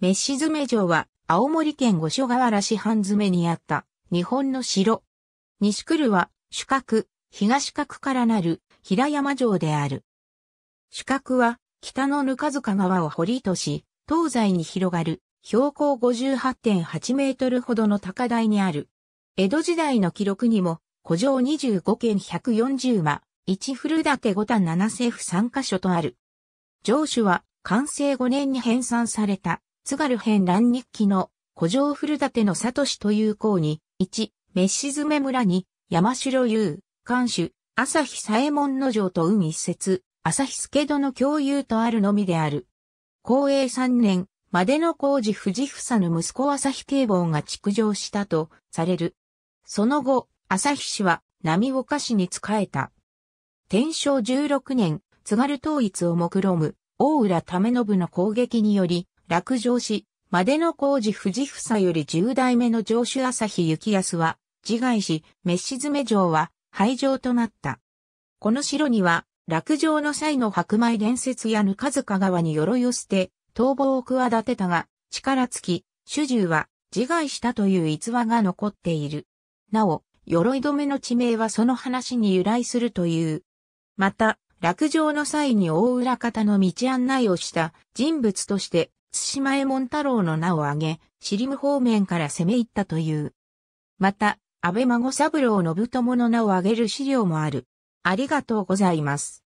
メッシ詰城は、青森県五所川原市半詰にあった、日本の城。西来るは、主閣、東閣からなる、平山城である。主閣は、北のぬず塚川を堀とし、東西に広がる、標高58.8メートルほどの高台にある。江戸時代の記録にも、古城25軒140間、1古建5段7政府3カ所とある。城主は、完成5年に編纂された、津軽編乱日記の古城古立の里氏という項に、一、メッシズメ村に、山城優、監守、朝日左衛門の城と運一節、朝日助殿共有とあるのみである。公営三年、までの工事藤房の息子朝日警棒が築城したとされる。その後、朝日氏は波岡市に仕えた。天正十六年、津軽統一を目論む、大浦為信の攻撃により、落城し、までの工事藤房より十代目の城主朝日幸康は、自害し、飯詰城は廃城となった。この城には、落城の際の白米伝説やぬかずか川に鎧を捨て、逃亡を企てたが、力尽き、主従は自害したという逸話が残っている。なお、鎧止めの地名はその話に由来するという。また、落城の際に大浦方の道案内をした人物として対馬右衛門太郎の名を挙げ、尻無方面から攻め入ったという。また、安倍孫三郎信友の名を挙げる資料もある。ありがとうございます。